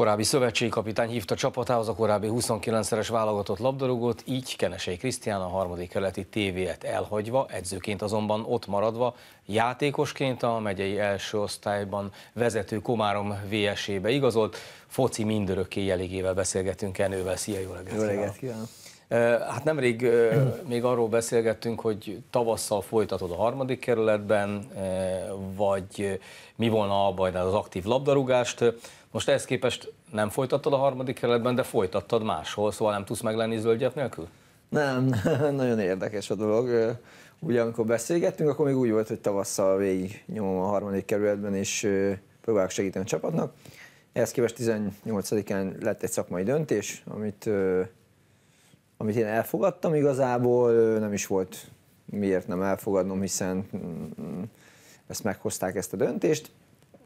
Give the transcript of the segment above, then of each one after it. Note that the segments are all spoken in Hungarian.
Korábbi kapitány hívta csapatához a korábbi 29-szeres válogatott labdarúgót, így Kenesei Krisztián a harmadik keleti tévéet elhagyva, edzőként azonban ott maradva, játékosként a megyei első osztályban vezető Komárom VSE-be igazolt. Foci mindörökké jeligével beszélgetünk Enővel. Szia, jó reggelt! Jó reggelt kívánok! Hát nemrég még arról beszélgettünk, hogy tavasszal folytatod a harmadik kerületben, vagy mi volna a baj, az aktív labdarúgást. Most ehhez képest nem folytattad a harmadik kerületben, de folytattad máshol, szóval nem tudsz meglenni zöldjet nélkül? Nem, nagyon érdekes a dolog. Ugye amikor beszélgettünk, akkor még úgy volt, hogy tavasszal végig nyomom a harmadik kerületben, és próbálok segíteni a csapatnak. Ehhez képest 18-án lett egy szakmai döntés, amit amit én elfogadtam igazából, nem is volt miért nem elfogadnom, hiszen mm, ezt meghozták ezt a döntést.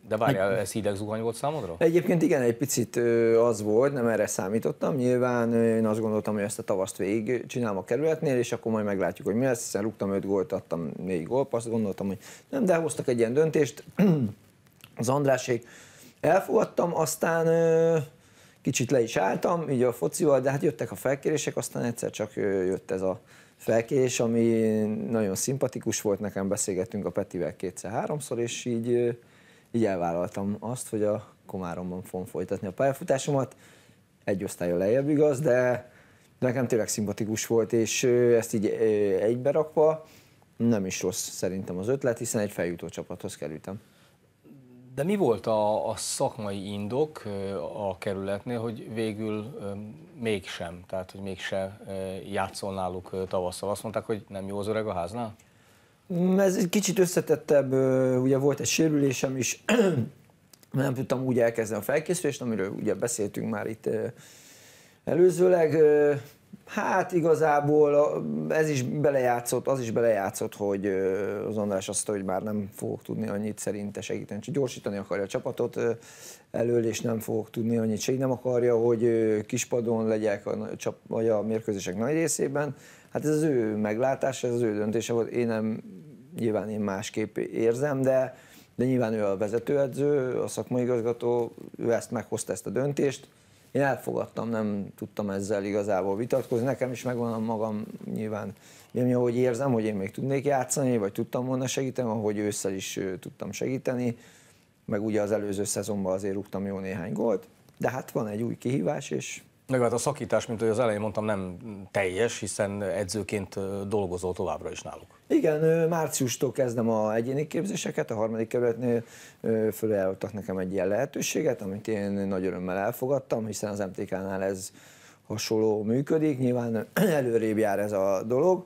De várjál, ez hideg zuhany volt számodra? Egyébként igen, egy picit az volt, nem erre számítottam. Nyilván én azt gondoltam, hogy ezt a tavaszt végig csinálom a kerületnél, és akkor majd meglátjuk, hogy mi lesz, hiszen rúgtam 5 gólt, adtam 4 azt gondoltam, hogy nem, de hoztak egy ilyen döntést. Az Andrásék elfogadtam, aztán kicsit le is álltam, így a focival, de hát jöttek a felkérések, aztán egyszer csak jött ez a felkérés, ami nagyon szimpatikus volt, nekem beszélgettünk a Petivel kétszer-háromszor, és így, így elvállaltam azt, hogy a Komáromban fogom folytatni a pályafutásomat, egy osztályon lejjebb igaz, de nekem tényleg szimpatikus volt, és ezt így egyberakva nem is rossz szerintem az ötlet, hiszen egy feljutó csapathoz kerültem. De mi volt a, a szakmai indok a kerületnél, hogy végül mégsem, tehát hogy mégsem játszol náluk tavasszal? Azt mondták, hogy nem jó az öreg a háznál? Mm, ez egy kicsit összetettebb, ugye volt egy sérülésem is, nem tudtam úgy elkezdeni a felkészülést, amiről ugye beszéltünk már itt előzőleg. Hát igazából ez is belejátszott, az is belejátszott, hogy az András azt, hogy már nem fogok tudni annyit szerinte segíteni, csak gyorsítani akarja a csapatot elől, és nem fogok tudni annyit segíteni, nem akarja, hogy kispadon legyek a, csap, vagy a mérkőzések nagy részében. Hát ez az ő meglátás, ez az ő döntése volt, én nem, nyilván én másképp érzem, de, de nyilván ő a vezetőedző, a szakmai igazgató, ő ezt meghozta ezt a döntést, én elfogadtam, nem tudtam ezzel igazából vitatkozni. Nekem is megvan a magam nyilván, mi ahogy érzem, hogy én még tudnék játszani, vagy tudtam volna segíteni, ahogy ősszel is tudtam segíteni. Meg ugye az előző szezonban azért rúgtam jó néhány gólt, de hát van egy új kihívás, és meg hát a szakítás, mint ahogy az elején mondtam, nem teljes, hiszen edzőként dolgozol továbbra is náluk. Igen, márciustól kezdem a egyéni képzéseket, a harmadik kerületnél fölajánlottak nekem egy ilyen lehetőséget, amit én nagy örömmel elfogadtam, hiszen az MTK-nál ez hasonló működik, nyilván előrébb jár ez a dolog,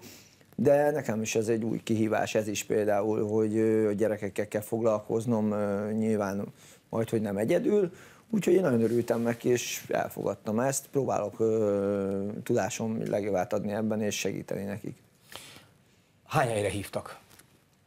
de nekem is ez egy új kihívás, ez is például, hogy a gyerekekkel kell foglalkoznom, nyilván majd, hogy nem egyedül, Úgyhogy én nagyon örültem neki, és elfogadtam ezt. Próbálok ö, tudásom legjobbát adni ebben, és segíteni nekik. Hány helyre hívtak?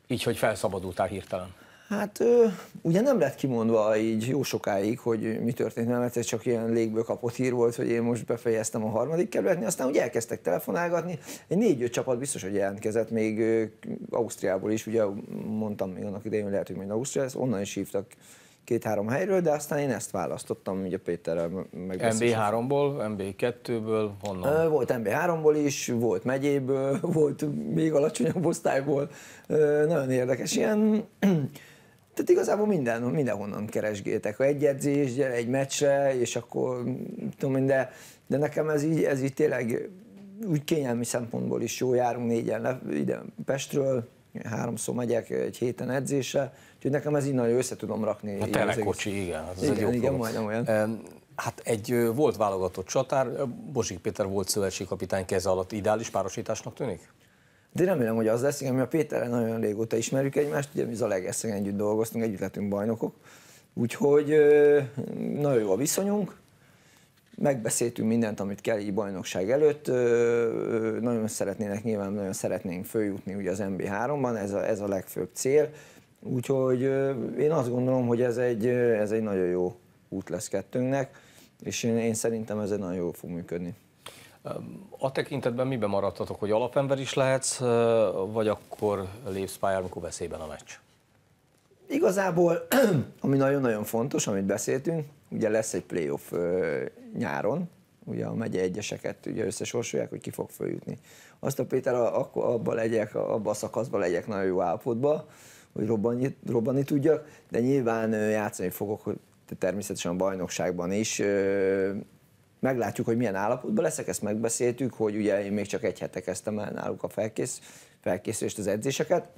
Így, hogy felszabadultál hirtelen. Hát ö, ugye nem lett kimondva így jó sokáig, hogy mi történt, nem ez csak ilyen légből kapott hír volt, hogy én most befejeztem a harmadik kerületni, aztán ugye elkezdtek telefonálgatni, egy négy-öt csapat biztos, hogy jelentkezett, még ö, Ausztriából is, ugye mondtam még annak idején, hogy lehet, hogy majd Ausztria onnan is hívtak két-három helyről, de aztán én ezt választottam ugye Péterrel meg. MB3-ból, MB2-ből, honnan? Volt MB3-ból is, volt megyéből, volt még alacsonyabb osztályból, nagyon érdekes, ilyen tehát igazából minden, mindenhonnan keresgétek. Ha egy edzés, gyere egy meccsre, és akkor tudom de, de nekem ez így, ez így tényleg úgy kényelmi szempontból is jó, járunk négyen le, ide Pestről, háromszor megyek egy héten edzése, úgyhogy nekem ez így nagyon össze tudom rakni. A telekocsi, igen, az igen, egy jó igen, majdnem olyan. Hát egy volt válogatott csatár, Bozsik Péter volt szövetségi kapitány keze alatt ideális párosításnak tűnik? De remélem, hogy az lesz, igen, mi a Péterrel nagyon régóta ismerjük egymást, ugye mi a együtt dolgoztunk, együtt lettünk bajnokok, úgyhogy nagyon jó a viszonyunk, megbeszéltünk mindent, amit kell így bajnokság előtt. Nagyon szeretnének, nyilván nagyon szeretnénk följutni ugye az MB3-ban, ez a, ez a legfőbb cél. Úgyhogy én azt gondolom, hogy ez egy, ez egy nagyon jó út lesz kettőnknek, és én, én szerintem ez egy nagyon jól fog működni. A tekintetben miben maradtatok, hogy alapember is lehetsz, vagy akkor lépsz pályára, amikor veszélyben a meccs? Igazából, ami nagyon-nagyon fontos, amit beszéltünk, ugye lesz egy playoff nyáron, ugye a megye egyeseket ugye összesorsolják, hogy ki fog följutni. Azt a Péter, akkor abban legyek, abban a szakaszban legyek nagyon jó állapotban, hogy robbanni, robbanni tudjak, de nyilván játszani fogok, hogy természetesen a bajnokságban is. Meglátjuk, hogy milyen állapotban leszek, ezt megbeszéltük, hogy ugye én még csak egy hete kezdtem el náluk a felkész, felkészülést, az edzéseket,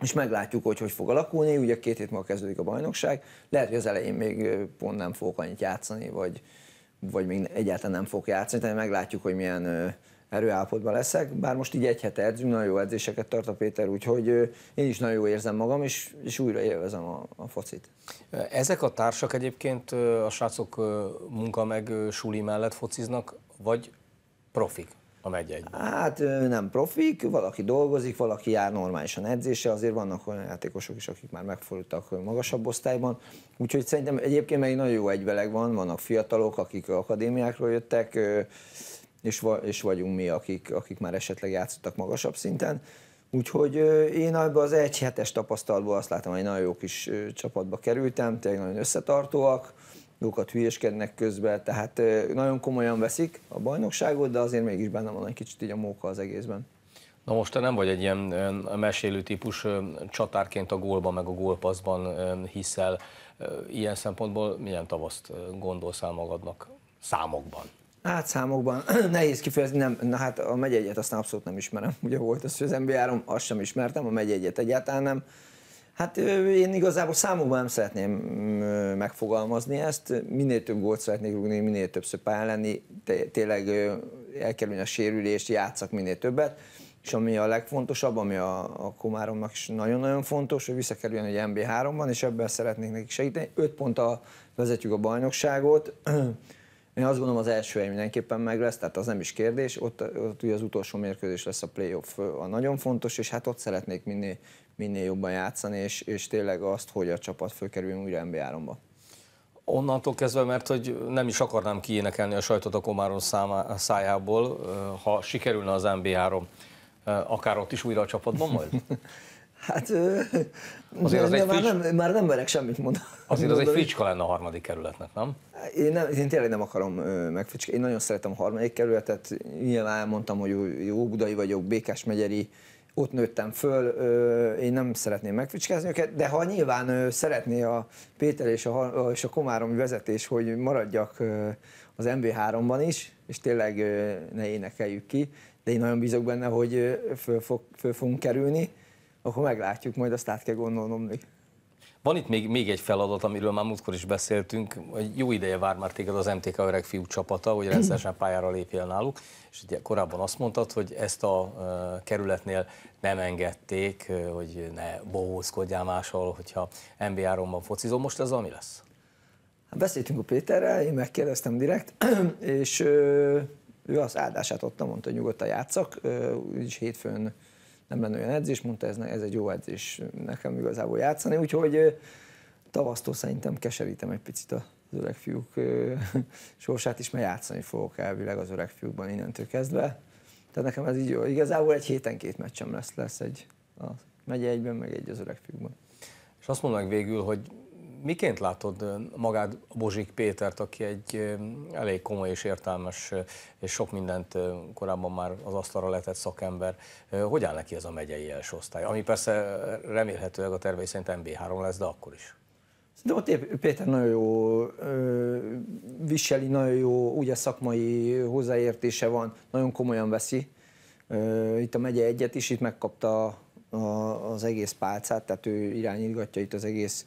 és meglátjuk, hogy hogy fog alakulni. Ugye két hét múlva kezdődik a bajnokság, lehet, hogy az elején még pont nem fogok annyit játszani, vagy, vagy még egyáltalán nem fogok játszani, tehát meglátjuk, hogy milyen erőállapotban leszek, bár most így egy hete edzünk, nagyon jó edzéseket tart a Péter, úgyhogy én is nagyon jól érzem magam, és, és újra élvezem a, a focit. Ezek a társak egyébként a srácok munka meg suli mellett fociznak, vagy profik? a megy egy? Hát nem profik, valaki dolgozik, valaki jár normálisan edzése, azért vannak olyan játékosok is, akik már megfordultak magasabb osztályban. Úgyhogy szerintem egyébként meg egy nagyon jó egyveleg van, vannak fiatalok, akik akadémiákról jöttek, és, és vagyunk mi, akik, akik már esetleg játszottak magasabb szinten. Úgyhogy én abban az egy hetes tapasztalatból azt látom, hogy nagyon jó kis csapatba kerültem, tényleg nagyon összetartóak, jókat hülyeskednek közben, tehát nagyon komolyan veszik a bajnokságot, de azért mégis benne van egy kicsit így a móka az egészben. Na most te nem vagy egy ilyen mesélő típus, csatárként a gólban meg a gólpaszban hiszel. Ilyen szempontból milyen tavaszt gondolsz el magadnak számokban? Hát számokban nehéz kifejezni, nem, na hát a megyegyet azt abszolút nem ismerem. Ugye volt az, hogy az nba azt sem ismertem, a megyegyet egyáltalán nem. Hát én igazából számokban nem szeretném mm, megfogalmazni ezt, minél több gólt szeretnék rúgni, minél többször pályán lenni, tényleg elkerülni a sérülést, játszak minél többet, és ami a legfontosabb, ami a, a Komáromnak is nagyon-nagyon fontos, hogy visszakerüljön egy MB3-ban, és ebben szeretnék nekik segíteni. Öt ponttal vezetjük a bajnokságot, Én azt gondolom az első hely mindenképpen meg lesz, tehát az nem is kérdés, ott, ott ugye az utolsó mérkőzés lesz a playoff a nagyon fontos, és hát ott szeretnék minél, minél jobban játszani, és, és tényleg azt, hogy a csapat fölkerüljön újra NBA-romba. Onnantól kezdve, mert hogy nem is akarnám kiénekelni a sajtot a komáron száma szájából, ha sikerülne az nba 3 akár ott is újra a csapatban majd? Hát azért az egy már, nem, már nem merek semmit mondani. Azért az egy fricska lenne a harmadik kerületnek, nem? Én, nem, én tényleg nem akarom megfricska. Én nagyon szeretem a harmadik kerületet. Nyilván elmondtam, hogy jó budai vagyok, békás megyeri, ott nőttem föl, én nem szeretném megficskázni őket, de ha nyilván szeretné a Péter és a, és a Komáromi vezetés, hogy maradjak az MB3-ban is, és tényleg ne énekeljük ki, de én nagyon bízok benne, hogy föl, fog, föl fogunk kerülni, akkor meglátjuk, majd azt át kell gondolnom még. Van itt még, még egy feladat, amiről már múltkor is beszéltünk, hogy jó ideje vár már téged az MTK öreg fiú csapata, hogy rendszeresen pályára lépjél náluk, és ugye korábban azt mondtad, hogy ezt a kerületnél nem engedték, hogy ne bohózkodjál máshol, hogyha NBA-ról focizom, Most ez ami lesz? Hát beszéltünk a Péterrel, én megkérdeztem direkt, és ő az áldását adta, mondta, hogy nyugodtan játszak, úgyis hétfőn nem lenne olyan edzés, mondta, ez, ez egy jó edzés nekem igazából játszani, úgyhogy tavasztól szerintem keserítem egy picit az öreg fiúk sorsát is, mert játszani fogok elvileg az öreg fiúkban innentől kezdve. Tehát nekem ez így jó. Igazából egy héten két meccsem lesz, lesz egy a megye egyben, meg egy az öreg fiúkban. És azt mondom meg végül, hogy Miként látod magát Bozsik Pétert, aki egy elég komoly és értelmes, és sok mindent korábban már az asztalra letett szakember? Hogy áll neki ez a megyei első osztály? Ami persze remélhetőleg a tervei szerint MB3 lesz, de akkor is. De ott Péter nagyon jó viseli, nagyon jó ugye szakmai hozzáértése van, nagyon komolyan veszi. itt a megye egyet is, itt megkapta az egész pálcát, tehát ő irányítgatja itt az egész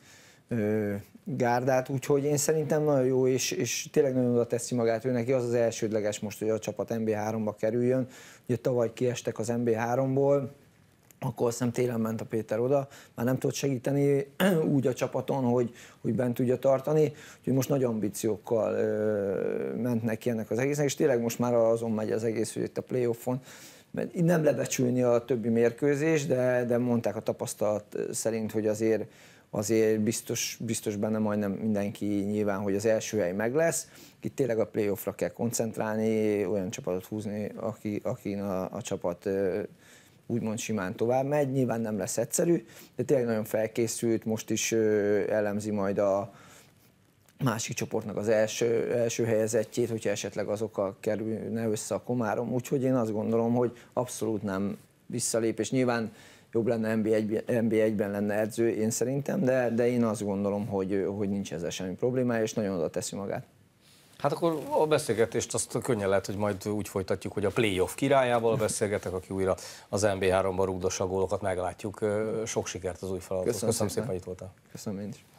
gárdát, úgyhogy én szerintem nagyon jó, és, és tényleg nagyon oda teszi magát ő neki, az az elsődleges most, hogy a csapat MB3-ba kerüljön. Ugye tavaly kiestek az MB3-ból, akkor azt télen ment a Péter oda, már nem tudott segíteni úgy a csapaton, hogy, hogy bent tudja tartani, úgyhogy most nagy ambíciókkal ö, ment neki ennek az egésznek, és tényleg most már azon megy az egész, hogy itt a playoffon, mert nem lebecsülni a többi mérkőzés, de, de mondták a tapasztalat szerint, hogy azért azért biztos, biztos benne majdnem mindenki nyilván, hogy az első hely meg lesz. Itt tényleg a playoffra kell koncentrálni, olyan csapatot húzni, aki, akin a, a csapat úgymond simán tovább megy, nyilván nem lesz egyszerű, de tényleg nagyon felkészült, most is elemzi majd a, másik csoportnak az első, első helyezettjét, hogyha esetleg azokkal kerülne össze a Komárom. Úgyhogy én azt gondolom, hogy abszolút nem visszalépés. Nyilván jobb lenne NB1-ben, nb 1 lenne edző, én szerintem, de, de én azt gondolom, hogy, hogy nincs ezzel semmi problémája, és nagyon oda teszi magát. Hát akkor a beszélgetést azt könnyen lehet, hogy majd úgy folytatjuk, hogy a playoff királyával beszélgetek, aki újra az NB3-ban a gólokat, meglátjuk. Sok sikert az új feladatot. Köszönöm, Köszönöm szépen, szépen, hogy itt voltál. Köszönöm én is.